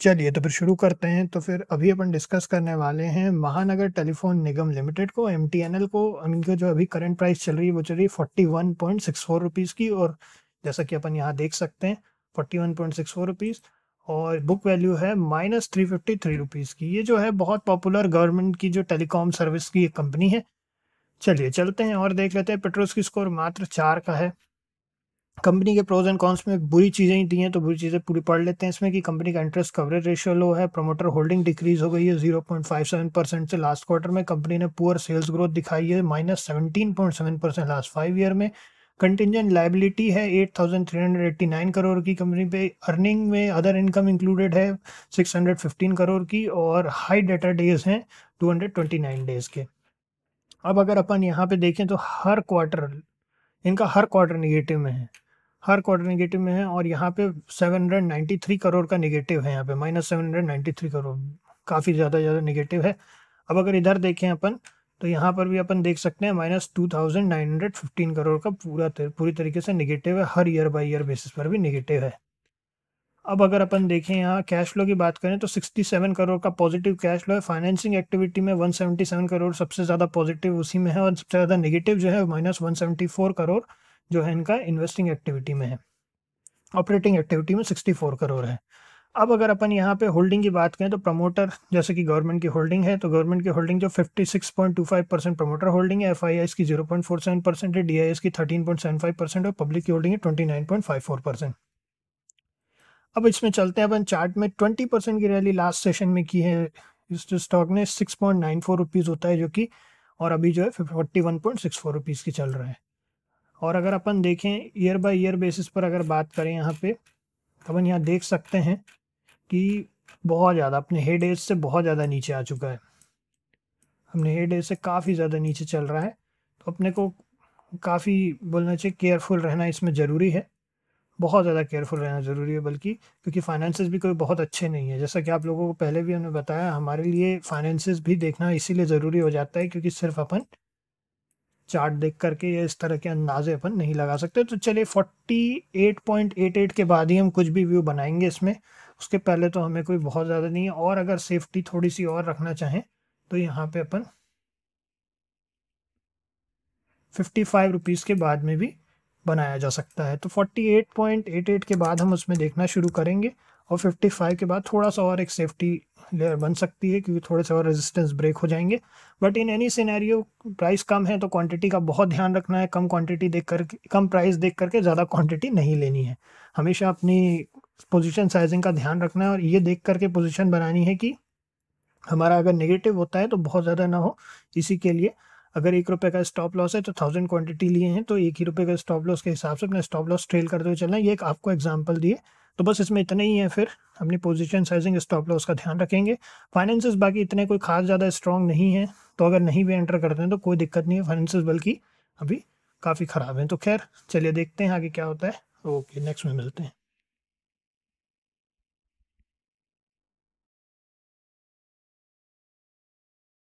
चलिए तो फिर शुरू करते हैं तो फिर अभी अपन डिस्कस करने वाले हैं महानगर टेलीफोन निगम लिमिटेड को एम को इनके जो अभी करंट प्राइस चल रही है वो चल रही है forty one point six four rupees की और जैसा कि अपन यहाँ देख सकते हैं forty one point six four rupees और बुक वैल्यू है minus three fifty three rupees की ये जो है बहुत पॉपुलर गवर्नमेंट की जो टेलीकॉम सर्विस की एक कंपनी है चलिए चलते हैं और देख लेते हैं पेट्रोल की स्कोर मात्र चार का है कंपनी के प्रोज एंड कॉन्स में बुरी चीज़ें ही दी हैं तो बुरी चीज़ें पूरी पढ़ लेते हैं इसमें कि कंपनी का इंटरेस्ट कवरेज रेशियो लो है प्रमोटर होल्डिंग डिक्रीज हो गई है zero point five seven percent से लास्ट क्वार्टर में कंपनी ने पुअर सेल्स ग्रोथ दिखाई है minus seventeen point seven percent last five year में कंटिजेंट लाइबिलिटी है eight thousand three hundred eighty nine crore की कंपनी पे अर्निंग में अदर इनकम इंक्लूडेड है सिक्स हंड्रेड फिफ्टीन करोड़ की और हाई डेटा डेज हैं two hundred twenty nine days के अब अगर अपन यहाँ पे देखें तो हर क्वार्टर इनका हर क्वार्टर निगेटिव में है हर क्वार्टर नेगेटिव में है और यहाँ पे 793 करोड़ का नेगेटिव है यहाँ पे माइनस सेवन करोड़ काफ़ी ज़्यादा ज़्यादा नेगेटिव है अब अगर इधर देखें अपन तो यहाँ पर भी अपन देख सकते हैं minus two thousand nine hundred fifteen crore का पूरा तर, पूरी तरीके से निगेटिव है हर ईयर बाई ईयर बेसिस पर भी निगेटिव है अब अगर अपन देखें यहाँ कैश फ्लो की बात करें तो 67 करोड़ का पॉजिटिव कैश फ्लो है फाइनेंसिंग एक्टिविटी में 177 करोड़ सबसे ज़्यादा पॉजिटिव उसी में है और सबसे ज़्यादा नेगेटिव जो है माइनस वन करोड़ जो है इनका इन्वेस्टिंग एक्टिविटी में है ऑपरेटिंग एक्टिविटी में 64 करोड़ है अब अगर अपन यहाँ पे होल्डिंग की बात करें तो प्रमोटर जैसे कि गवर्नमेंट की होल्डिंग है तो गवर्नमेंट की होल्डिंग जो 56.25 परसेंट प्रमोटर होल्डिंग है एफ की 0.47 परसेंट है डी की 13.75 परसेंट और पब्लिक की होल्डिंग है 29.54 परसेंट अब इसमें चलते हैं अपन चार्ट में 20 परसेंट की रैली लास्ट सेशन में की है इस स्टॉक ने सिक्स पॉइंट होता है जो कि और अभी जो है फोर्टी वन की चल रहा है और अगर अपन देखें ईयर बाय ईयर बेसिस पर अगर बात करें यहाँ पे तो अपन यहाँ देख सकते हैं कि बहुत ज़्यादा अपने हेड एज से बहुत ज़्यादा नीचे आ चुका है अपने हेड एज से काफ़ी ज़्यादा नीचे चल रहा है तो अपने को काफ़ी बोलना चाहिए केयरफुल रहना इसमें ज़रूरी है बहुत ज़्यादा केयरफुल रहना ज़रूरी है बल्कि क्योंकि फाइनेंसेस भी कोई बहुत अच्छे नहीं है जैसा कि आप लोगों को पहले भी हमने बताया हमारे लिए फाइनेंसेस भी देखना इसीलिए ज़रूरी हो जाता है क्योंकि सिर्फ अपन चार्ट देख करके या इस तरह के अंदाजे अपन नहीं लगा सकते तो चलिए 48.88 के बाद ही हम कुछ भी व्यू बनाएंगे इसमें उसके पहले तो हमें कोई बहुत ज़्यादा नहीं है और अगर सेफ्टी थोड़ी सी और रखना चाहें तो यहाँ पे अपन फिफ्टी फाइव रुपीज़ के बाद में भी बनाया जा सकता है तो 48.88 के बाद हम उसमें देखना शुरू करेंगे और 55 के बाद थोड़ा सा और एक सेफ्टी लेयर बन सकती है क्योंकि थोड़े से और रेजिस्टेंस ब्रेक हो जाएंगे but in any scenario price कम है तो क्वांटिटी का बहुत ध्यान रखना है कम क्वांटिटी देख कर कम प्राइस देख करके ज़्यादा क्वांटिटी नहीं लेनी है हमेशा अपनी पोजीशन साइजिंग का ध्यान रखना है और ये देख करके पोजिशन बनानी है कि हमारा अगर नेगेटिव होता है तो बहुत ज़्यादा ना हो इसी के लिए अगर एक रुपये का स्टॉप लॉस है तो थाउजेंड क्वांटिटी लिए हैं तो एक ही रुपये का स्टॉप लॉस के हिसाब से अपना स्टॉप लॉस ट्रेल करते हुए चलना ये एक आपको एग्जाम्पल दिए तो बस इसमें इतना ही है फिर अपनी पोजिशन साइजिंग स्टॉप लॉस का ध्यान रखेंगे फाइनेंस बाकी इतने कोई खास ज़्यादा स्ट्रॉन्ग नहीं है तो अगर नहीं भी एंटर करते हैं तो कोई दिक्कत नहीं है फाइनेंस बल्कि अभी काफ़ी ख़राब हैं तो खैर चलिए देखते हैं आगे क्या होता है ओके नेक्स्ट में मिलते हैं